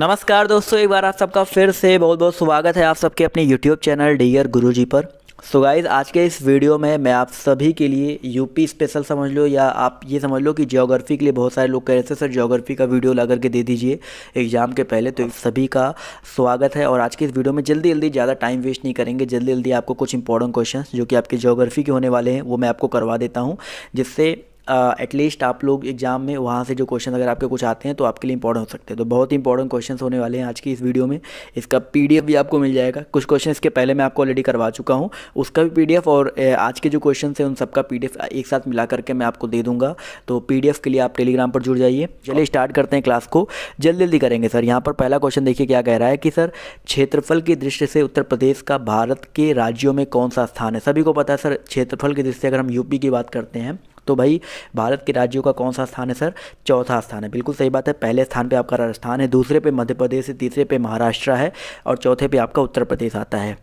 नमस्कार दोस्तों एक बार आप सबका फिर से बहुत बहुत स्वागत है आप सबके अपने यूट्यूब चैनल डियर गुरुजी पर सो so गाइज आज के इस वीडियो में मैं आप सभी के लिए यूपी स्पेशल समझ लो या आप ये समझ लो कि ज्योग्राफी के लिए बहुत सारे लोग कह रहे थे सर ज्योग्राफी का वीडियो ला करके दे दीजिए एग्ज़ाम के पहले तो सभी का स्वागत है और आज के इस वीडियो में जल्दी जल्दी ज़्यादा टाइम वेस्ट नहीं करेंगे जल्दी जल्दी आपको कुछ इंपॉर्टेंट क्वेश्चन जो कि आपके ज्योग्राफी के होने वाले हैं वो मैं आपको करवा देता हूँ जिससे एटलीस्ट आप लोग एग्जाम में वहाँ से जो क्वेश्चन अगर आपके कुछ आते हैं तो आपके लिए इंपॉर्टेंट हो सकते हैं तो बहुत ही इंपॉर्टेंट क्वेश्चन होने वाले हैं आज की इस वीडियो में इसका पी भी आपको मिल जाएगा कुछ क्वेश्चन इसके पहले मैं आपको ऑलरेडी करवा चुका हूँ उसका भी पी और आज के जो क्वेश्चन है उन सबका पी एक साथ मिला करके मैं आपको दे दूँगा तो पी के लिए आप टेलीग्राम पर जुड़ जाइए चलिए स्टार्ट करते हैं क्लास को जल्दी जल्दी करेंगे सर यहाँ पर पहला क्वेश्चन देखिए क्या कह रहा है कि सर क्षेत्रफल की दृष्टि से उत्तर प्रदेश का भारत के राज्यों में कौन सा स्थान है सभी को पता है सर क्षेत्रफल की दृष्टि अगर हम यूपी की बात करते हैं तो भाई भारत के राज्यों का कौन सा स्थान है सर चौथा स्थान है बिल्कुल सही बात है पहले स्थान पे आपका राजस्थान है दूसरे पे मध्य प्रदेश है तीसरे पे महाराष्ट्र है और चौथे पे आपका उत्तर प्रदेश आता है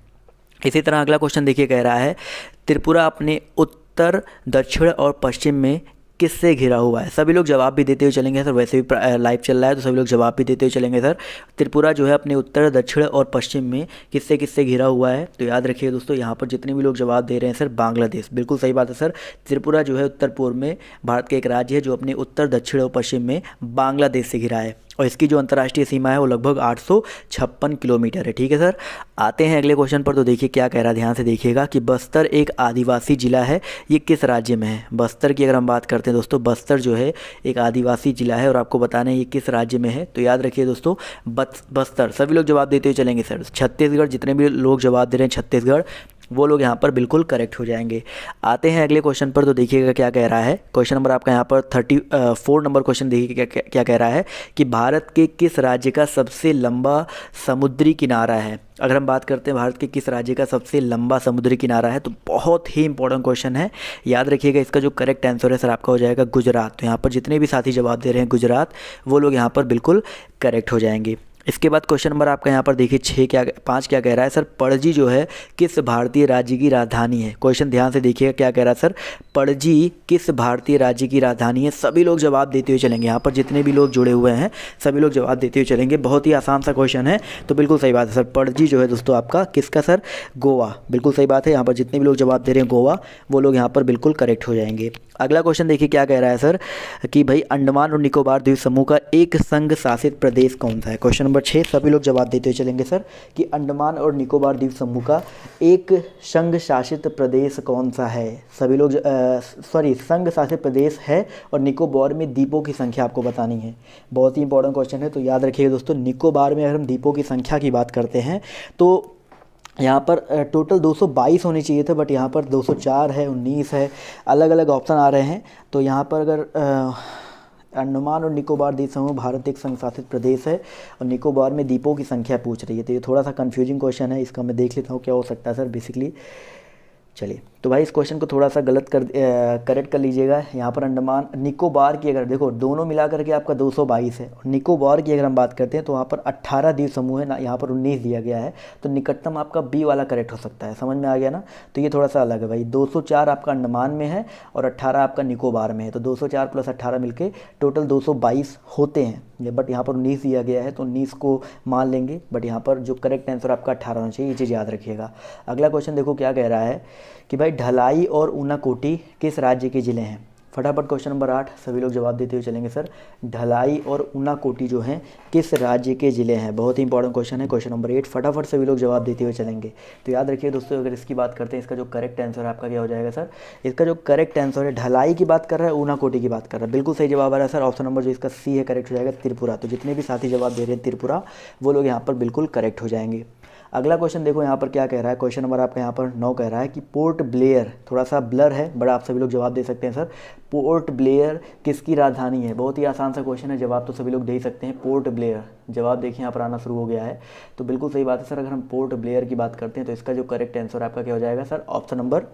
इसी तरह अगला क्वेश्चन देखिए कह रहा है त्रिपुरा अपने उत्तर दक्षिण और पश्चिम में किससे घिरा हुआ है सभी लोग जवाब भी देते हुए चलेंगे सर वैसे भी लाइव चल रहा है तो सभी लोग जवाब भी देते हुए चलेंगे सर त्रिपुरा जो है अपने उत्तर दक्षिण और पश्चिम में किससे किससे घिरा हुआ है तो याद रखिए दोस्तों यहाँ पर जितने भी लोग जवाब दे रहे हैं सर बांग्लादेश बिल्कुल सही बात है सर त्रिपुरा जो है उत्तर पूर्व में भारत के एक राज्य है जो अपने उत्तर दक्षिण और पश्चिम में बांग्लादेश से घिरा है और इसकी जो अंतर्राष्ट्रीय सीमा है वो लगभग आठ किलोमीटर है ठीक है सर आते हैं अगले क्वेश्चन पर तो देखिए क्या कह रहा है ध्यान से देखिएगा कि बस्तर एक आदिवासी ज़िला है ये किस राज्य में है बस्तर की अगर हम बात करते हैं दोस्तों बस्तर जो है एक आदिवासी ज़िला है और आपको बताना है ये किस राज्य में है तो याद रखिए दोस्तों बस्तर सभी लोग जवाब देते हुए चलेंगे सर छत्तीसगढ़ जितने भी लोग जवाब दे रहे हैं छत्तीसगढ़ वो लोग यहाँ पर बिल्कुल करेक्ट हो जाएंगे आते हैं अगले क्वेश्चन पर तो देखिएगा क्या कह रहा है क्वेश्चन नंबर आपका यहाँ पर थर्टी फोर नंबर क्वेश्चन देखिए क्या क्या कह रहा है कि भारत के किस राज्य का सबसे लंबा समुद्री किनारा है अगर हम बात करते हैं भारत के किस राज्य का सबसे लंबा समुद्री किनारा है तो बहुत ही इंपॉर्टेंट क्वेश्चन है याद रखिएगा इसका जो करेक्ट आंसर है सर आपका हो जाएगा गुजरात तो यहाँ पर जितने भी साथी जवाब दे रहे हैं गुजरात वो लोग यहाँ पर बिल्कुल करेक्ट हो जाएंगे इसके बाद क्वेश्चन नंबर आपका यहाँ पर देखिए छः क्या पाँच क्या कह रहा है सर पणजी जो है किस भारतीय राज्य की राजधानी है क्वेश्चन ध्यान से देखिएगा क्या कह रहा है सर पणजी किस भारतीय राज्य की राजधानी है सभी लोग जवाब देते हुए चलेंगे यहाँ पर जितने भी लोग जुड़े हुए हैं सभी लोग जवाब देते हुए चलेंगे बहुत ही आसान सा क्वेश्चन है तो बिल्कुल सही बात है सर पणजी जो है दोस्तों आपका किसका सर गोवा बिल्कुल सही बात है यहाँ पर जितने भी लोग जवाब दे रहे हैं गोवा वो लोग यहाँ पर बिल्कुल करेक्ट हो जाएंगे अगला क्वेश्चन देखिए क्या कह रहा है सर कि भाई अंडमान और निकोबार द्वीप समूह का एक संघ शासित प्रदेश कौन सा है क्वेश्चन नंबर छः सभी लोग जवाब देते हुए चलेंगे सर कि अंडमान और निकोबार द्वीप समूह का एक संघ शासित प्रदेश कौन सा है सभी लोग सॉरी संघ शासित प्रदेश है और निकोबार में द्वीपों की संख्या आपको बतानी है बहुत ही इंपॉर्टेंट क्वेश्चन है तो याद रखिएगा दोस्तों निकोबार में अगर हम द्वीपों की संख्या की बात करते हैं तो यहाँ पर टोटल 222 होने चाहिए थे बट यहाँ पर 204 है 19 है अलग अलग ऑप्शन आ रहे हैं तो यहाँ पर अगर आ, अंडमान और निकोबार द्वीप समूह भारत एक संघ शासित प्रदेश है और निकोबार में द्वीपों की संख्या पूछ रही है तो ये थोड़ा सा कन्फ्यूजिंग क्वेश्चन है इसका मैं देख लेता हूँ क्या हो सकता है सर बेसिकली चलिए तो भाई इस क्वेश्चन को थोड़ा सा गलत कर करेक्ट कर लीजिएगा यहाँ पर अंडमान निकोबार की अगर देखो दोनों मिला करके आपका 222 है और निकोबार की अगर हम बात करते हैं तो वहाँ पर 18 द्वीप समूह है ना यहाँ पर 19 दिया गया है तो निकटतम आपका बी वाला करेक्ट हो सकता है समझ में आ गया ना तो ये थोड़ा सा अलग है भाई दो आपका अंडमान में है और अट्ठारह आपका निकोबार में है तो दो सौ प्लस अट्ठारह मिलकर टोटल दो होते हैं बट यहाँ पर उन्नीस दिया गया है तो उन्नीस को मान लेंगे बट यहाँ पर जो करेक्ट आंसर आपका अट्ठारह होना चाहिए ये चीज़ याद रखिएगा अगला क्वेश्चन देखो क्या कह रहा है कि भाई ढलाई और कोटी किस राज्य के ज़िले हैं फटाफट क्वेश्चन नंबर आठ सभी लोग जवाब देते हुए चलेंगे सर ढलाई और ऊनाकोटी जो हैं किस राज्य के ज़िले हैं बहुत ही इंपॉर्टेंट क्वेश्चन है क्वेश्चन नंबर एट फटाफट सभी लोग जवाब देते हुए चलेंगे तो याद रखिए दोस्तों अगर इसकी बात करते हैं इसका जो करेक्ट आंसर है आपका क्या हो जाएगा सर इसका जो करेक्ट आंसर है ढलाई की बात कर रहा है ऊनाकोटी की बात कर रहा है बिल्कुल सही जवाब आ रहा है सर ऑप्शन नंबर जो इसका सी है करेक्ट हो जाएगा त्रिपुरा तो जितने भी साथी जवाब दे रहे हैं त्रिपुरा वो लोग यहाँ पर बिल्कुल करेक्ट हो जाएंगे अगला क्वेश्चन देखो यहाँ पर क्या कह रहा है क्वेश्चन नंबर आपका यहाँ पर नौ कह रहा है कि पोर्ट ब्लेयर थोड़ा सा ब्लर है बट आप सभी लोग जवाब दे सकते हैं सर पोर्ट ब्लेयर किसकी राजधानी है बहुत ही आसान सा क्वेश्चन है जवाब तो सभी लोग दे ही सकते हैं पोर्ट ब्लेयर जवाब देखिए यहाँ पर आना शुरू हो गया है तो बिल्कुल सही बात है सर अगर हम पोर्ट ब्लेयर की बात करते हैं तो इसका जो करेक्ट आंसर आपका क्या हो जाएगा sir option number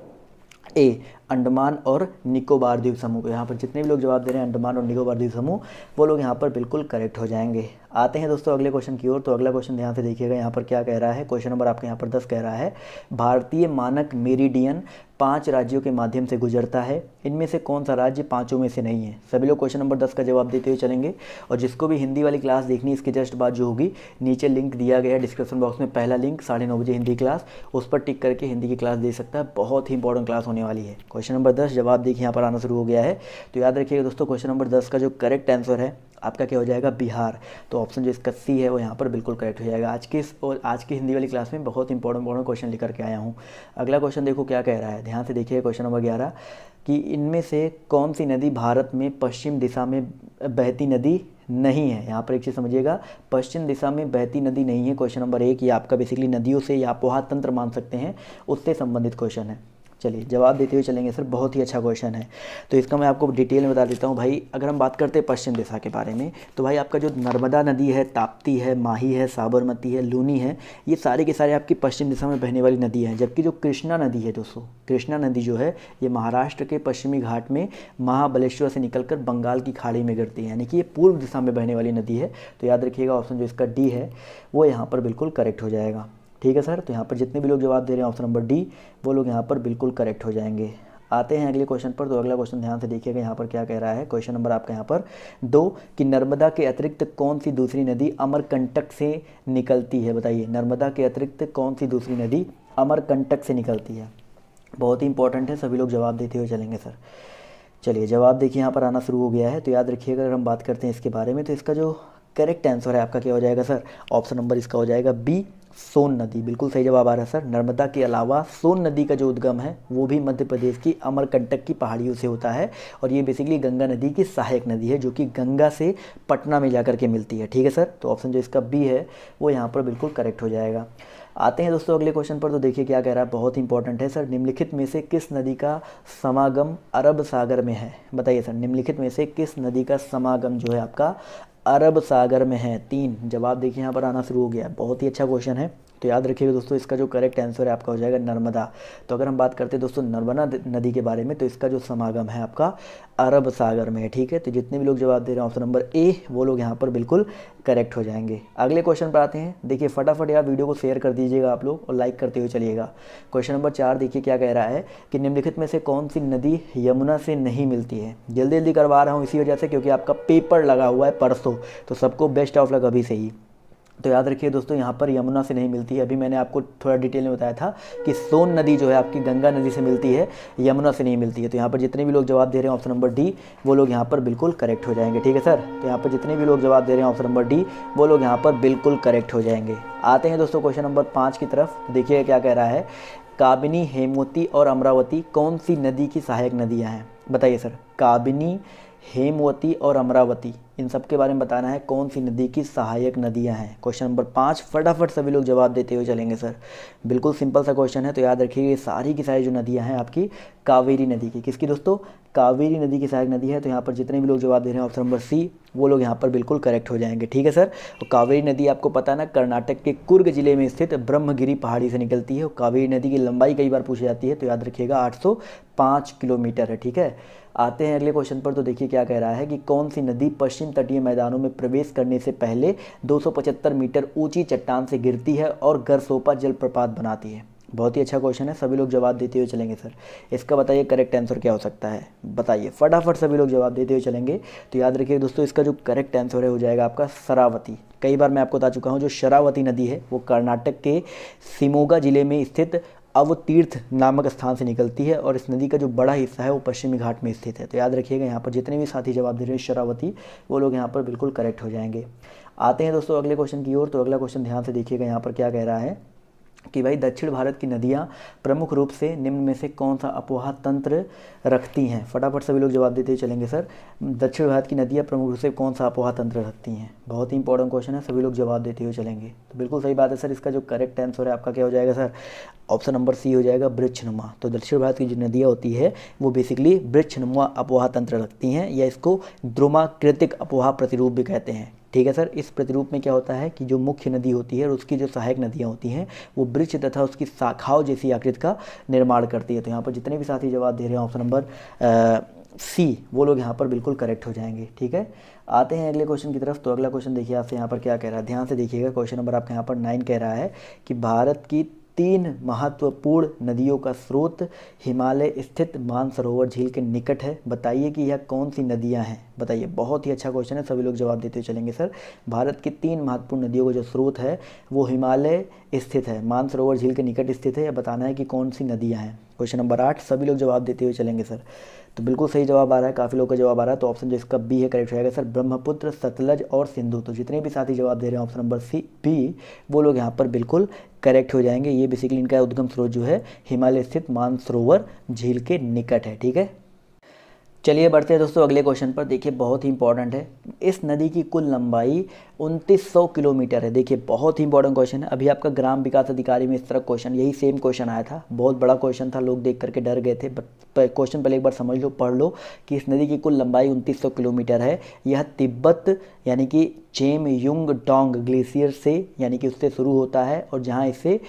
A Andaman और निकोबार द्वीप समूह यहाँ पर जितने भी लोग जवाब दे रहे हैं अंडमान और निकोबार द्वीप समूह वो लोग यहाँ पर बिल्कुल करेक्ट हो जाएंगे आते हैं दोस्तों अगले क्वेश्चन की ओर तो अगला क्वेश्चन ध्यान से देखिएगा यहाँ पर क्या कह रहा है क्वेश्चन नंबर आपके यहाँ पर दस कह रहा है भारतीय मानक मेरीडियन पाँच राज्यों के माध्यम से गुजरता है इनमें से कौन सा राज्य पाँचों में से नहीं है सभी लोग क्वेश्चन नंबर दस का जवाब देते हुए चलेंगे और जिसको भी हिंदी वाली क्लास देखनी इसके जस्ट बाद जो होगी नीचे लिंक दिया गया है डिस्क्रिप्शन बॉक्स में पहला लिंक साढ़े नौ बजे हिंदी क्लास उस पर टिक करके हिंदी की क्लास दे सकता है बहुत ही इंपॉर्टेंट क्लास होने वाली है क्वेश्चन नंबर दस जवाब देखिए यहाँ पर आना शुरू हो गया है तो याद रखिएगा दोस्तों क्वेश्चन नंबर दस का जो करेक्ट आंसर है आपका क्या हो जाएगा बिहार तो ऑप्शन जो इसका सी है वो यहाँ पर बिल्कुल करेक्ट हो जाएगा आज की इस और आज की हिंदी वाली क्लास में बहुत इंपॉर्टेंट इंपॉर्टेंट क्वेश्चन लेकर के आया हूँ अगला क्वेश्चन देखो क्या कह रहा है ध्यान से देखिए क्वेश्चन नंबर ग्यारह कि इनमें से कौन सी नदी भारत में पश्चिम दिशा में बहती नदी नहीं है यहाँ पर एक चीज़ समझिएगा पश्चिम दिशा में बहती नदी नहीं है क्वेश्चन नंबर एक ये आपका बेसिकली नदियों से या पोहा तंत्र मान सकते हैं उससे संबंधित क्वेश्चन है चलिए जवाब देते हुए चलेंगे सर बहुत ही अच्छा क्वेश्चन है तो इसका मैं आपको डिटेल में बता देता हूँ भाई अगर हम बात करते हैं पश्चिम दिशा के बारे में तो भाई आपका जो नर्मदा नदी है ताप्ती है माही है साबरमती है लूनी है ये सारे के सारे आपकी पश्चिम दिशा में बहने वाली नदी हैं जबकि जो कृष्णा नदी है दोस्तों कृष्णा नदी जो है ये महाराष्ट्र के पश्चिमी घाट में महाबलेश्वर से निकल बंगाल की खाड़ी में गिरती है यानी कि ये पूर्व दिशा में बहने वाली नदी है तो याद रखिएगा ऑप्शन जो इसका डी है वो यहाँ पर बिल्कुल करेक्ट हो जाएगा ठीक है सर तो यहाँ पर जितने भी लोग जवाब दे रहे हैं ऑप्शन नंबर डी वो लोग यहाँ पर बिल्कुल करेक्ट हो जाएंगे आते हैं अगले क्वेश्चन पर तो अगला क्वेश्चन ध्यान से देखिएगा यहाँ पर क्या कह रहा है क्वेश्चन नंबर आपका यहाँ पर दो कि नर्मदा के अतिरिक्त कौन सी दूसरी नदी अमरकंटक से निकलती है बताइए नर्मदा के अतिरिक्त कौन सी दूसरी नदी अमरकंटक से निकलती है बहुत ही इंपॉर्टेंट है सभी लोग जवाब देते हुए चलेंगे सर चलिए जवाब देखिए यहाँ पर आना शुरू हो गया है तो याद रखिए अगर हम बात करते हैं इसके बारे में तो इसका जो करेक्ट आंसर है आपका क्या हो जाएगा सर ऑप्शन नंबर इसका हो जाएगा बी सोन नदी बिल्कुल सही जवाब आ रहा है सर नर्मदा के अलावा सोन नदी का जो उद्गम है वो भी मध्य प्रदेश की अमरकंटक की पहाड़ियों से होता है और ये बेसिकली गंगा नदी की सहायक नदी है जो कि गंगा से पटना में जाकर के मिलती है ठीक है सर तो ऑप्शन जो इसका बी है वो यहाँ पर बिल्कुल करेक्ट हो जाएगा आते हैं दोस्तों अगले क्वेश्चन पर तो देखिए क्या कह रहा है बहुत इंपॉर्टेंट है सर निम्नलिखित में से किस नदी का समागम अरब सागर में है बताइए सर निम्नलिखित में से किस नदी का समागम जो है आपका अरब सागर में है तीन जवाब देखिए यहाँ पर आना शुरू हो गया बहुत ही अच्छा क्वेश्चन है तो याद रखिएगा दोस्तों इसका जो करेक्ट आंसर है आपका हो जाएगा नर्मदा तो अगर हम बात करते हैं दोस्तों नर्मदा नदी के बारे में तो इसका जो समागम है आपका अरब सागर में है ठीक है तो जितने भी लोग जवाब दे रहे हैं ऑप्शन नंबर ए वो लोग यहाँ पर बिल्कुल करेक्ट हो जाएंगे अगले क्वेश्चन पर आते हैं देखिए फटाफट यार वीडियो को शेयर कर दीजिएगा आप लोग और लाइक करते हुए चलिएगा क्वेश्चन नंबर चार देखिए क्या कह रहा है कि निम्नलिखित में से कौन सी नदी यमुना से नहीं मिलती है जल्दी जल्दी करवा रहा हूँ इसी वजह से क्योंकि आपका पेपर लगा हुआ है परसों तो सबको बेस्ट ऑफ लक अभी से ही तो याद रखिए दोस्तों यहाँ पर यमुना से नहीं मिलती है अभी मैंने आपको थोड़ा डिटेल में बताया था कि सोन नदी जो है आपकी गंगा नदी से मिलती है यमुना से नहीं मिलती है तो यहाँ पर जितने भी लोग जवाब दे रहे हैं ऑप्शन नंबर डी वो लोग यहाँ पर बिल्कुल करेक्ट हो जाएंगे ठीक है सर तो यहाँ पर जितने भी लोग जवाब दे रहे हैं ऑप्शन नंबर डी वो लोग यहाँ पर बिल्कुल करेक्ट हो जाएंगे आते हैं दोस्तों क्वेश्चन नंबर पाँच की तरफ तो देखिए क्या कह रहा है काबिनी हेमवती और अमरावती कौन सी नदी की सहायक नदियाँ हैं बताइए सर काबिनी हेमवती और अमरावती इन सब के बारे में बताना है कौन सी नदी की सहायक नदियां हैं क्वेश्चन नंबर पाँच फटाफट सभी लोग जवाब देते हुए चलेंगे सर बिल्कुल सिंपल सा क्वेश्चन है तो याद रखिए ये सारी की सारी जो नदियां हैं आपकी कावेरी नदी की किसकी दोस्तों कावेरी नदी की सहायक नदी है तो यहाँ पर जितने भी लोग जवाब दे रहे हैं ऑप्शन नंबर सी वो लोग यहाँ पर बिल्कुल करेक्ट हो जाएंगे ठीक है सर और कावेरी नदी आपको पता है ना कर्नाटक के कुर्ग जिले में स्थित ब्रह्मगिरी पहाड़ी से निकलती है और कावेरी नदी की लंबाई कई बार पूछी जाती है तो याद रखिएगा आठ किलोमीटर है ठीक है आते हैं अगले क्वेश्चन पर तो देखिए क्या कह रहा है कि कौन सी नदी पश्चिम तटीय मैदानों में प्रवेश करने से पहले 275 मीटर ऊंची चट्टान से गिरती है और गरसोपा जलप्रपात बनाती है बहुत ही अच्छा क्वेश्चन है सभी लोग जवाब देते हुए चलेंगे सर इसका बताइए करेक्ट आंसर क्या हो सकता है बताइए फटाफट सभी लोग जवाब देते हुए चलेंगे तो याद रखिए दोस्तों इसका जो करेक्ट आंसर है हो जाएगा आपका शरावती कई बार मैं आपको बता चुका हूँ जो शरावती नदी है वो कर्नाटक के सिमोगा जिले में स्थित अब वो तीर्थ नामक स्थान से निकलती है और इस नदी का जो बड़ा हिस्सा है वो पश्चिमी घाट में स्थित है तो याद रखिएगा यहाँ पर जितने भी साथी जवाब दे रहे हैं शरावती वो लोग यहाँ पर बिल्कुल करेक्ट हो जाएंगे आते हैं दोस्तों अगले क्वेश्चन की ओर तो अगला क्वेश्चन ध्यान से देखिएगा यहाँ पर क्या कह रहा है कि भाई दक्षिण भारत की नदियाँ प्रमुख रूप से निम्न में से कौन सा अपवाह तंत्र रखती हैं फटाफट सभी लोग जवाब देते चलेंगे सर दक्षिण भारत की नदियाँ प्रमुख रूप से कौन सा अपवाह तंत्र रखती हैं बहुत ही इंपॉर्टेंट क्वेश्चन है सभी लोग जवाब देते हुए चलेंगे तो बिल्कुल सही बात है सर इसका जो करेक्ट आंसर है आपका क्या हो जाएगा सर ऑप्शन नंबर सी हो जाएगा वृक्षनुमा तो दक्षिण भारत की जो नदियाँ होती है वो बेसिकली वृक्षनुमा अपवाह तंत्र रखती हैं या इसको द्रुमाकृतिक अपवाह प्रतिरूप भी कहते हैं ठीक है सर इस प्रतिरूप में क्या होता है कि जो मुख्य नदी होती है और उसकी जो सहायक नदियाँ होती हैं वो ब्रिज तथा उसकी शाखाओं जैसी आकृति का निर्माण करती है तो यहाँ पर जितने भी साथी जवाब दे रहे हैं ऑप्शन नंबर सी वो लोग यहाँ पर बिल्कुल करेक्ट हो जाएंगे ठीक है आते हैं अगले क्वेश्चन की तरफ तो अगला क्वेश्चन देखिए आपसे यहाँ पर क्या कह रहा है ध्यान से देखिएगा क्वेश्चन नंबर आपके यहाँ पर नाइन कह रहा है कि भारत की तीन महत्वपूर्ण नदियों का स्रोत हिमालय स्थित मानसरोवर झील के निकट है बताइए कि यह कौन सी नदियां हैं बताइए बहुत ही अच्छा क्वेश्चन है सभी लोग जवाब देते हुए चलेंगे सर भारत की तीन महत्वपूर्ण नदियों का जो स्रोत है वो हिमालय स्थित है मानसरोवर झील के निकट स्थित है यह बताना है कि कौन सी नदियाँ हैं क्वेश्चन नंबर आठ सभी लोग जवाब देते हुए चलेंगे सर तो बिल्कुल सही जवाब आ रहा है काफ़ी लोग का जवाब आ रहा है तो ऑप्शन जो इसका बी है करेक्ट हो जाएगा सर ब्रह्मपुत्र सतलज और सिंधु तो जितने भी साथी जवाब दे रहे हैं ऑप्शन नंबर सी बी वो लोग यहाँ पर बिल्कुल करेक्ट हो जाएंगे ये बेसिकली इनका उद्गम स्रोत जो है हिमालय स्थित मानसरोवर झील के निकट है ठीक है चलिए बढ़ते हैं दोस्तों अगले क्वेश्चन पर देखिए बहुत ही इंपॉर्टेंट है इस नदी की कुल लंबाई उनतीस किलोमीटर है देखिए बहुत ही इंपॉर्टेंट क्वेश्चन है अभी आपका ग्राम विकास अधिकारी में इस तरह क्वेश्चन यही सेम क्वेश्चन आया था बहुत बड़ा क्वेश्चन था लोग देख करके डर गए थे बट क्वेश्चन पहले एक बार समझ लो पढ़ लो कि इस नदी की कुल लंबाई उनतीस किलोमीटर है यह तिब्बत यानी कि चेम युंग डोंग ग्लेशियर से यानी कि उससे शुरू होता है और जहाँ इसे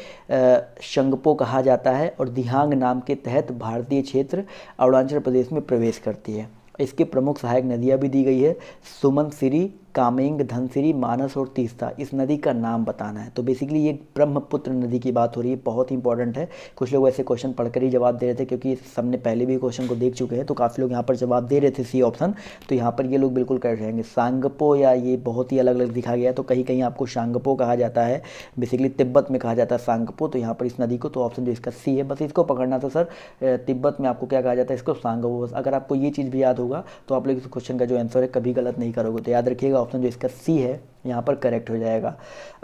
शंगपो कहा जाता है और दिहांग नाम के तहत भारतीय क्षेत्र अरुणाचल प्रदेश में प्रवेश करती है इसके प्रमुख सहायक नदियाँ भी दी गई है सुमन सिरी कामेंग धनसिरी मानस और तीस्ता इस नदी का नाम बताना है तो बेसिकली ये ब्रह्मपुत्र नदी की बात हो रही है बहुत ही इंपॉर्टेंट है कुछ लोग ऐसे क्वेश्चन पढ़कर ही जवाब दे रहे थे क्योंकि सबने पहले भी क्वेश्चन को देख चुके हैं तो काफ़ी लोग यहाँ पर जवाब दे रहे थे सी ऑप्शन तो यहाँ पर ये लोग बिल्कुल कर रहेंगे सांगपो या ये बहुत ही अलग अलग दिखा गया तो कहीं कहीं आपको सांगपो कहा जाता है बेसिकली तिब्बत में कहा जाता है सांगपो तो यहाँ पर इस नदी को तो ऑप्शन जो इसका सी है बस इसको पकड़ना था सर तिब्बत में आपको क्या कहा जाता है इसको सांगपो अगर आपको ये चीज़ भी याद होगा तो आप लोग इस क्वेश्चन का जो आंसर है कभी गलत नहीं करोगे तो याद रखिएगा ऑप्शन जो इसका सी है यहाँ पर करेक्ट हो जाएगा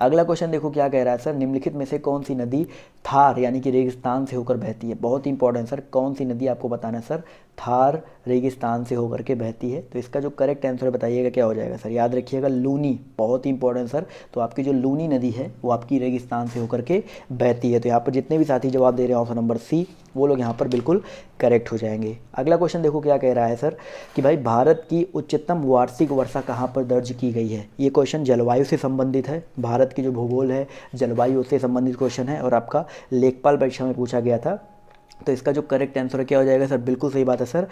अगला क्वेश्चन देखो क्या कह रहा है सर निम्नलिखित में से कौन सी नदी थार यानी कि रेगिस्तान से होकर बहती है बहुत इंपॉर्टेंट सर कौन सी नदी आपको बताना है सर थार रेगिस्तान से होकर के बहती है तो इसका जो करेक्ट आंसर बताइएगा क्या हो जाएगा सर याद रखिएगा लूनी बहुत ही इंपॉर्टेंट सर तो आपकी जो लूनी नदी है वो आपकी रेगिस्तान से होकर के बहती है तो यहाँ पर जितने भी साथी जवाब दे रहे हैं ऑप्शन नंबर सी वो लोग यहाँ पर बिल्कुल करेक्ट हो जाएंगे अगला क्वेश्चन देखो क्या कह रहा है सर कि भाई भारत की उच्चतम वार्षिक वर्षा कहाँ पर दर्ज की गई है ये क्वेश्चन जलवायु से संबंधित है भारत की जो भूगोल है जलवायु से संबंधित क्वेश्चन है और आपका लेखपाल परीक्षा में पूछा गया था तो इसका जो करेक्ट आंसर क्या हो जाएगा सर बिल्कुल सही बात है सर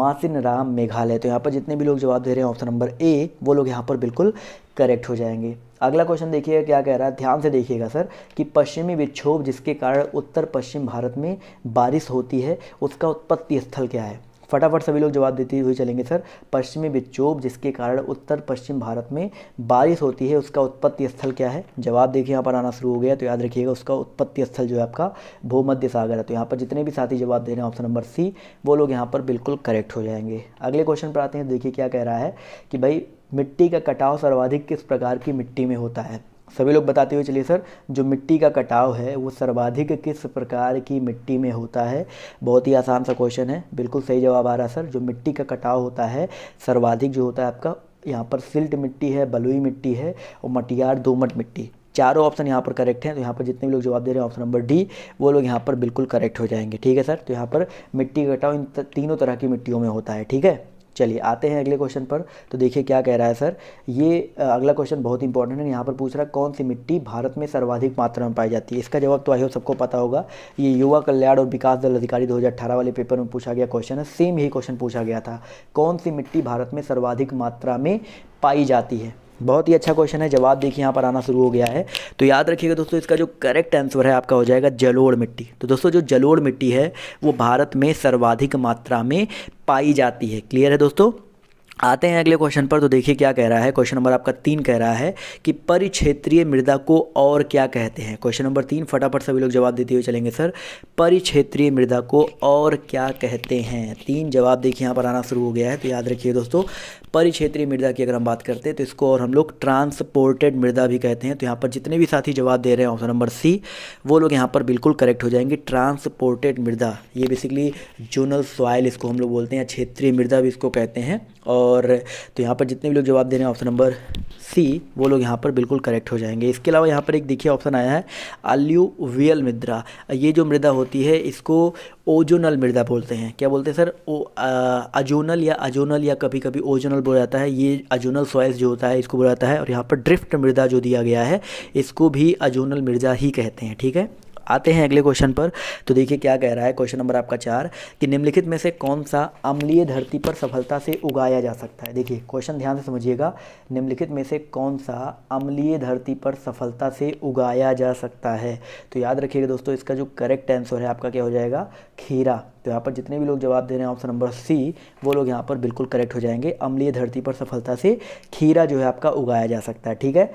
मासिन राम मेघालय तो यहाँ पर जितने भी लोग जवाब दे रहे हैं ऑप्शन नंबर ए वो लोग यहाँ पर बिल्कुल करेक्ट हो जाएंगे अगला क्वेश्चन देखिएगा क्या कह रहा है ध्यान से देखिएगा सर कि पश्चिमी विक्षोभ जिसके कारण उत्तर पश्चिम भारत में बारिश होती है उसका उत्पत्ति स्थल क्या है फटाफट सभी लोग जवाब देते हुए चलेंगे सर पश्चिमी विक्षोभ जिसके कारण उत्तर पश्चिम भारत में बारिश होती है उसका उत्पत्ति स्थल क्या है जवाब देखिए यहाँ पर आना शुरू हो गया तो याद रखिएगा उसका उत्पत्ति स्थल जो है आपका भूमध्य सागर है तो यहाँ पर जितने भी साथी जवाब दे रहे हैं ऑप्शन नंबर सी वो लोग यहाँ पर बिल्कुल करेक्ट हो जाएंगे अगले क्वेश्चन पर आते हैं देखिए क्या कह रहा है कि भाई मिट्टी का कटाव सर्वाधिक किस प्रकार की मिट्टी में होता है सभी लोग बताते हुए चलिए सर जो मिट्टी का कटाव है वो सर्वाधिक किस प्रकार की मिट्टी में होता है बहुत ही आसान सा क्वेश्चन है बिल्कुल सही जवाब आ रहा सर जो मिट्टी का कटाव होता है सर्वाधिक जो होता है आपका यहाँ पर सिल्ट मिट्टी है बलुई मिट्टी है और मटियार दोमट मिट्टी चारों ऑप्शन यहाँ पर करेक्ट हैं तो यहाँ पर जितने भी लोग जवाब दे रहे हैं ऑप्शन नंबर डी वो लोग यहाँ पर बिल्कुल करेक्ट हो जाएंगे ठीक है सर तो यहाँ पर मिट्टी का कटाव इन तीनों तरह की मिट्टियों में होता है ठीक है चलिए आते हैं अगले क्वेश्चन पर तो देखिए क्या कह रहा है सर ये अगला क्वेश्चन बहुत इंपॉर्टेंट है यहाँ पर पूछ रहा है कौन सी मिट्टी भारत में सर्वाधिक मात्रा में पाई जाती है इसका जवाब तो आई हो सबको पता होगा ये युवा कल्याण और विकास दल अधिकारी 2018 वाले पेपर में पूछा गया क्वेश्चन है सेम यही क्वेश्चन पूछा गया था कौन सी मिट्टी भारत में सर्वाधिक मात्रा में पाई जाती है बहुत ही अच्छा क्वेश्चन है जवाब देखिए यहाँ पर आना शुरू हो गया है तो याद रखिएगा दोस्तों इसका जो करेक्ट आंसर है आपका हो जाएगा जलोड़ मिट्टी तो दोस्तों जो जलोड़ मिट्टी है वो भारत में सर्वाधिक मात्रा में पाई जाती है क्लियर है दोस्तों आते हैं अगले क्वेश्चन पर तो देखिए क्या कह रहा है क्वेश्चन नंबर आपका तीन कह रहा है कि परिक्षेत्रीय मृदा को और क्या कहते हैं क्वेश्चन नंबर तीन फटाफट सभी लोग जवाब देते हुए चलेंगे सर परिक्षेत्रीय मृदा को और क्या कहते हैं तीन जवाब देखिए यहाँ पर आना शुरू हो गया है तो याद रखिए दोस्तों परिक्षेत्रीय मृदा की अगर हम बात करते हैं तो इसको और हम लोग ट्रांसपोर्टेड मृदा भी कहते हैं तो यहाँ पर जितने भी साथी जवाब दे रहे हैं ऑप्शन नंबर सी वो लोग यहाँ पर बिल्कुल करेक्ट हो जाएंगे ट्रांसपोर्टेड मृदा ये बेसिकली जोनल सॉइल इसको हम लोग बोलते हैं या क्षेत्रीय मृदा भी इसको कहते हैं और तो यहाँ पर जितने भी लोग जवाब दे रहे हैं ऑप्शन नंबर सी वो लोग यहाँ पर बिल्कुल करेक्ट हो जाएंगे इसके अलावा यहाँ पर एक देखिए ऑप्शन आया है अल्यूवियल मृदा ये जो मृदा होती है इसको ओजोनल मृदा बोलते हैं क्या बोलते हैं सर ओ अजोनल या अजोनल या कभी कभी ओजोनल अजोनल बोला जाता है ये अजोनल सॉइल्स जो होता है इसको बोला जाता है और यहाँ पर ड्रिफ्ट मृदा जो दिया गया है इसको भी अजोनल मृदा ही कहते हैं ठीक है आते हैं अगले क्वेश्चन पर तो देखिए क्या कह रहा है क्वेश्चन नंबर आपका चार कि निम्नलिखित में से कौन सा अम्लीय धरती पर सफलता से उगाया जा सकता है देखिए क्वेश्चन ध्यान से समझिएगा निम्नलिखित में से कौन सा अम्लीय धरती पर सफलता से उगाया जा सकता है तो याद रखिएगा दोस्तों इसका जो करेक्ट आंसर है आपका क्या हो जाएगा खीरा तो यहाँ पर जितने भी लोग जवाब दे रहे हैं ऑप्शन नंबर सी वो लोग यहाँ पर बिल्कुल करेक्ट हो जाएंगे अम्लीय धरती पर सफलता से खीरा जो है आपका उगाया जा सकता है ठीक है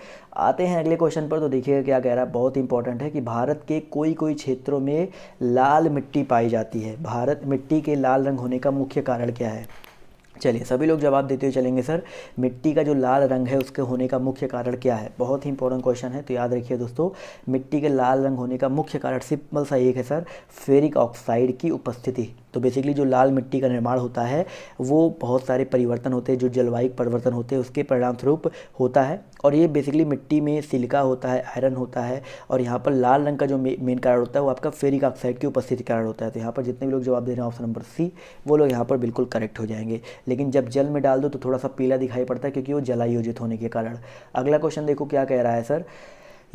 आते हैं अगले क्वेश्चन पर तो देखिएगा क्या कह रहा है बहुत इंपॉर्टेंट है कि भारत के कोई कोई क्षेत्रों में लाल मिट्टी पाई जाती है भारत मिट्टी के लाल रंग होने का मुख्य कारण क्या है चलिए सभी लोग जवाब देते हुए चलेंगे सर मिट्टी का जो लाल रंग है उसके होने का मुख्य कारण क्या है बहुत ही इंपॉर्टेंट क्वेश्चन है तो याद रखिए दोस्तों मिट्टी के लाल रंग होने का मुख्य कारण सिंपल सा एक है सर फेरिक ऑक्साइड की उपस्थिति तो बेसिकली जो लाल मिट्टी का निर्माण होता है वो बहुत सारे परिवर्तन होते हैं जो जलवायु परिवर्तन होते हैं उसके परिणाम स्वरूप होता है और ये बेसिकली मिट्टी में सिलिका होता है आयरन होता है और यहाँ पर लाल रंग का जो मेन कारण होता है वो आपका फेरिक ऑक्साइड की उपस्थिति कारण होता है तो यहाँ पर जितने भी लोग जवाब दे रहे हैं ऑप्शन नंबर सी वो लोग यहाँ पर बिल्कुल करेक्ट हो जाएंगे लेकिन जब जल में डाल दो तो थोड़ा सा पीला दिखाई पड़ता है क्योंकि वो जलायोजित होने के कारण अगला क्वेश्चन देखो क्या कह रहा है सर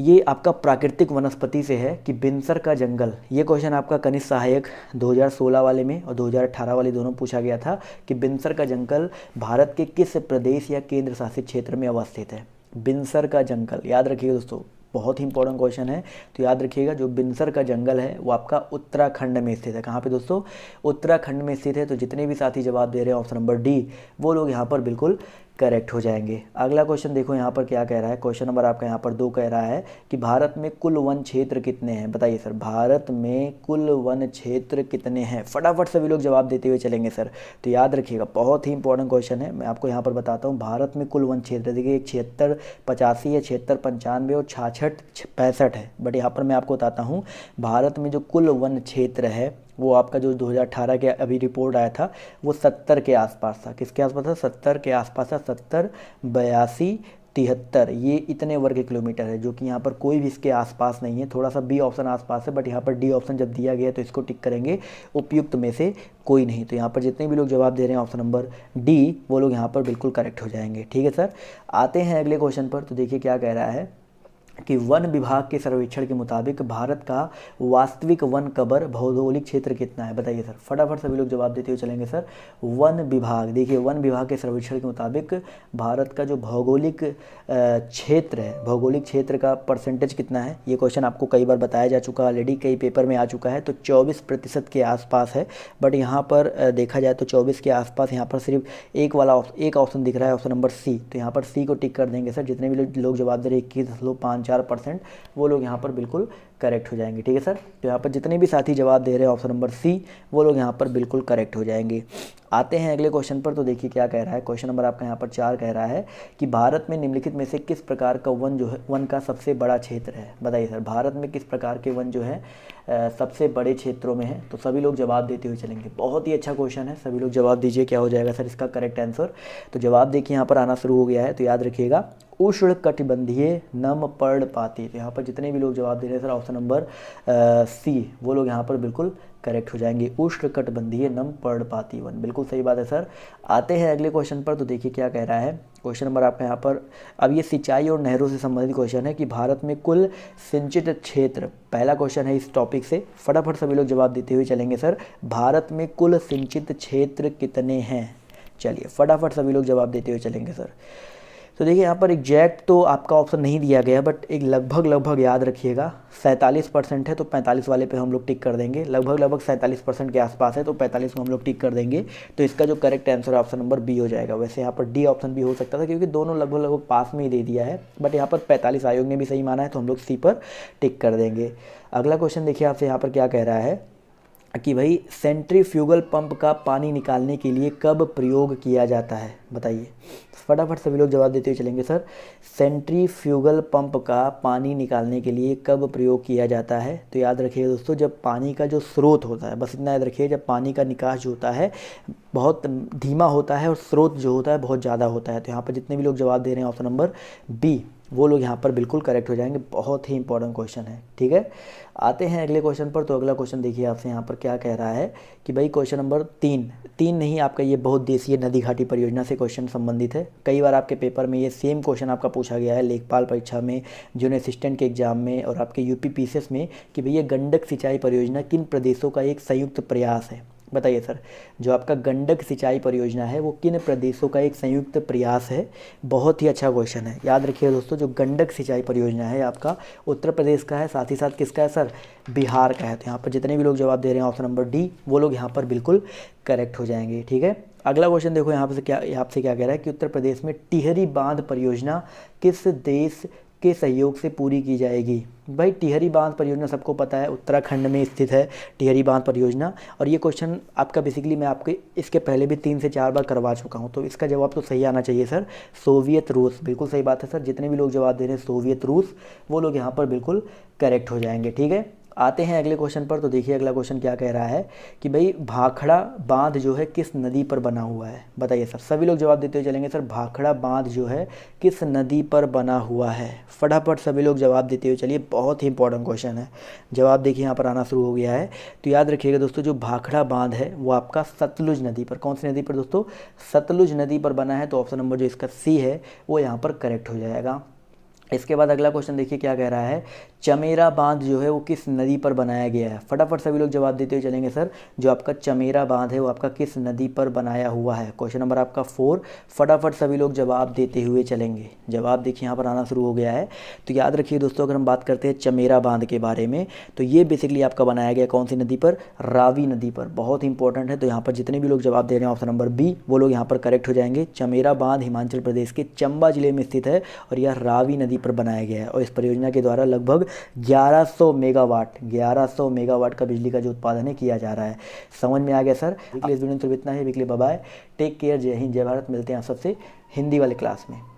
ये आपका प्राकृतिक वनस्पति से है कि बिनसर का जंगल ये क्वेश्चन आपका कनिष्ठ सहायक 2016 वाले में और 2018 वाले दोनों पूछा गया था कि बिनसर का जंगल भारत के किस प्रदेश या केंद्र शासित क्षेत्र में अवस्थित है बिनसर का जंगल याद रखिएगा दोस्तों बहुत ही इंपॉर्टेंट क्वेश्चन है तो याद रखिएगा जो बिनसर का जंगल है वो आपका उत्तराखंड में स्थित है कहाँ पे दोस्तों उत्तराखंड में स्थित है तो जितने भी साथी जवाब दे रहे हैं ऑप्शन नंबर डी वो लोग यहाँ पर बिल्कुल करेक्ट हो जाएंगे अगला क्वेश्चन देखो यहाँ पर क्या कह रहा है क्वेश्चन नंबर आपका यहाँ पर दो कह रहा है कि भारत में कुल वन क्षेत्र कितने हैं बताइए सर भारत में कुल वन क्षेत्र कितने हैं फटाफट सभी लोग जवाब देते हुए चलेंगे सर तो याद रखिएगा बहुत ही इंपॉर्टेंट क्वेश्चन है मैं आपको यहाँ पर बताता हूँ भारत में कुल वन क्षेत्र देखिए छिहत्तर पचासी है छिहत्तर पंचानवे और छाछठ पैंसठ है बट यहाँ पर मैं आपको बताता हूँ भारत में जो कुल वन क्षेत्र है वो आपका जो 2018 के अभी रिपोर्ट आया था वो 70 के आसपास था किसके आसपास था 70 के आसपास था 70 बयासी तिहत्तर ये इतने वर्ग किलोमीटर है जो कि यहाँ पर कोई भी इसके आसपास नहीं है थोड़ा सा बी ऑप्शन आसपास है बट यहाँ पर डी ऑप्शन जब दिया गया तो इसको टिक करेंगे उपयुक्त में से कोई नहीं तो यहाँ पर जितने भी लोग जवाब दे रहे हैं ऑप्शन नंबर डी वो लोग यहाँ पर बिल्कुल करेक्ट हो जाएंगे ठीक है सर आते हैं अगले क्वेश्चन पर तो देखिए क्या कह रहा है कि वन विभाग के सर्वेक्षण के मुताबिक भारत का वास्तविक वन कबर भौगोलिक क्षेत्र कितना है बताइए सर फटाफट सभी लोग जवाब देते हुए चलेंगे सर वन विभाग देखिए वन विभाग के सर्वेक्षण के मुताबिक भारत का जो भौगोलिक क्षेत्र है भौगोलिक क्षेत्र का परसेंटेज कितना है ये क्वेश्चन आपको कई बार बताया जा चुका है ऑलरेडी कई पेपर में आ चुका है तो चौबीस प्रतिशत के आसपास है बट यहाँ पर देखा जाए तो चौबीस के आसपास यहाँ पर सिर्फ एक वाला एक ऑप्शन दिख रहा है ऑप्शन नंबर सी तो यहाँ पर सी को टिक कर देंगे सर जितने भी लोग जवाब दे रहे इक्कीस पाँच चार परसेंट वो लोग यहाँ पर बिल्कुल करेक्ट हो जाएंगे ठीक है सर तो यहाँ पर जितने भी साथी जवाब दे रहे हैं ऑप्शन नंबर सी वो लोग यहाँ पर बिल्कुल करेक्ट हो जाएंगे आते हैं अगले क्वेश्चन पर तो देखिए क्या कह रहा है क्वेश्चन नंबर आपका यहाँ पर चार कह रहा है कि भारत में निम्नलिखित में से किस प्रकार का वन जो है वन का सबसे बड़ा क्षेत्र है बताइए सर भारत में किस प्रकार के वन जो है सबसे बड़े क्षेत्रों में है तो सभी लोग जवाब देते हुए चलेंगे बहुत ही अच्छा क्वेश्चन है सभी लोग जवाब दीजिए क्या हो जाएगा सर इसका करेक्ट आंसर तो जवाब देखिए यहाँ पर आना शुरू हो गया है तो याद रखिएगा उष्ण कटिबंधीय नम पर्ड पाती तो यहाँ पर जितने भी लोग जवाब दे रहे हैं सर ऑप्शन नंबर सी वो लोग यहाँ पर बिल्कुल करेक्ट हो जाएंगे उष्ण कटबंधीय नम पर्ण पाती वन बिल्कुल सही बात है सर आते हैं अगले क्वेश्चन पर तो देखिए क्या कह रहा है क्वेश्चन नंबर आपका यहाँ पर अब ये सिंचाई और नहरों से संबंधित क्वेश्चन है कि भारत में कुल सिंचित क्षेत्र पहला क्वेश्चन है इस टॉपिक से फटाफट सभी लोग जवाब देते हुए चलेंगे सर भारत में कुल सिंचित क्षेत्र कितने हैं चलिए फटाफट सभी लोग जवाब देते हुए चलेंगे सर तो देखिए यहाँ पर एग्जैक्ट तो आपका ऑप्शन नहीं दिया गया बट एक लगभग लगभग याद रखिएगा सैंतालीस परसेंट है तो पैंतालीस वाले पे हम लोग टिक कर देंगे लगभग लगभग सैंतालीस परसेंट के आसपास है तो पैंतालीस में हम लोग टिक कर देंगे तो इसका जो correct answer option number B हो जाएगा वैसे यहाँ पर डी ऑप्शन भी हो सकता था क्योंकि दोनों लगभग लगभग पास में ही दे दिया है बट यहाँ पर पैंतालीस आयोग ने भी सही माना है तो हम लोग सी पर टिक कर देंगे अगला क्वेश्चन देखिए आपसे यहाँ पर क्या कह रहा है कि भाई सेंट्रीफ्यूगल पंप का पानी निकालने के लिए कब प्रयोग किया जाता है बताइए फटाफट सभी लोग जवाब देते हुए चलेंगे सर सेंट्रीफ्यूगल पंप का पानी निकालने के लिए कब प्रयोग किया जाता है तो याद रखिए दोस्तों जब पानी का जो स्रोत होता है बस इतना याद रखिए जब पानी का निकास जो होता है बहुत धीमा होता है और स्रोत जो होता है बहुत ज़्यादा होता है तो यहाँ पर जितने भी लोग जवाब दे रहे हैं ऑप्शन नंबर बी वो लोग यहाँ पर बिल्कुल करेक्ट हो जाएंगे बहुत ही इंपॉर्टेंट क्वेश्चन है ठीक है आते हैं अगले क्वेश्चन पर तो अगला क्वेश्चन देखिए आपसे यहाँ पर क्या कह रहा है कि भाई क्वेश्चन नंबर तीन तीन नहीं आपका ये बहुत देसीय नदी घाटी परियोजना से क्वेश्चन संबंधित है कई बार आपके पेपर में ये सेम क्वेश्चन आपका पूछा गया है लेखपाल परीक्षा में जूनियर असिस्टेंट के एग्जाम में और आपके यूपी पी में कि भैया गंडक सिंचाई परियोजना किन प्रदेशों का एक संयुक्त प्रयास है बताइए सर जो आपका गंडक सिंचाई परियोजना है वो किन प्रदेशों का एक संयुक्त प्रयास है बहुत ही अच्छा क्वेश्चन है याद रखिए दोस्तों जो गंडक सिंचाई परियोजना है आपका उत्तर प्रदेश का है साथ ही साथ किसका है सर बिहार का है तो यहाँ पर जितने भी लोग जवाब दे रहे हैं ऑप्शन नंबर डी वो लोग यहाँ पर बिल्कुल करेक्ट हो जाएंगे ठीक है अगला क्वेश्चन देखो यहाँ से क्या यहाँ से क्या कह रहा है कि उत्तर प्रदेश में टिहरी बांध परियोजना किस देश के सहयोग से पूरी की जाएगी भाई टिहरी बांध परियोजना सबको पता है उत्तराखंड में स्थित है टिहरी बांध परियोजना और ये क्वेश्चन आपका बेसिकली मैं आपके इसके पहले भी तीन से चार बार करवा चुका हूँ तो इसका जवाब तो सही आना चाहिए सर सोवियत रूस बिल्कुल सही बात है सर जितने भी लोग जवाब दे रहे हैं सोवियत रूस वो लोग यहाँ पर बिल्कुल करेक्ट हो जाएंगे ठीक है आते हैं अगले क्वेश्चन पर तो देखिए अगला क्वेश्चन क्या कह रहा है कि भाई भाखड़ा बांध जो है किस नदी पर बना हुआ है बताइए सर सभी लोग जवाब देते हुए चलेंगे सर भाखड़ा बांध जो है किस नदी पर बना हुआ है फटाफट सभी लोग जवाब देते हुए चलिए बहुत ही इंपॉर्टेंट क्वेश्चन है जवाब देखिए यहाँ पर आना शुरू हो गया है तो याद रखिएगा दोस्तों जो भाखड़ा बांध है वो आपका सतलुज नदी पर कौन सी नदी पर दोस्तों सतलुज नदी पर बना है तो ऑप्शन नंबर जो इसका सी है वो यहाँ पर करेक्ट हो जाएगा इसके बाद अगला क्वेश्चन देखिए क्या कह रहा है चमेरा बांध जो है वो किस नदी पर बनाया गया है फटाफट सभी लोग जवाब देते हुए चलेंगे सर जो आपका चमेरा बांध है वो आपका किस नदी पर बनाया हुआ है क्वेश्चन नंबर आपका फोर फटाफट सभी लोग जवाब देते हुए चलेंगे जवाब देखिए यहाँ पर आना शुरू हो गया है तो याद रखिए दोस्तों अगर हम बात करते हैं चमेरा बांध के बारे में तो ये बेसिकली आपका बनाया गया कौन सी नदी पर रावी नदी पर बहुत इंपॉर्टेंट है तो यहाँ पर जितने भी लोग जवाब दे रहे हैं ऑप्शन नंबर बी वो लोग यहाँ पर करेक्ट हो जाएंगे चमेरा बांध हिमाचल प्रदेश के चंबा जिले में स्थित है और यह रावी नदी पर बनाया गया है और इस परियोजना के द्वारा लगभग 1100 मेगावाट 1100 मेगावाट का बिजली का जो उत्पादन है किया जा रहा है समझ में आ गया सर इस वीडियो में तो इतना ही बिकली बाय टेक केयर जय हिंद जय भारत मिलते हैं आप सबसे हिंदी वाले क्लास में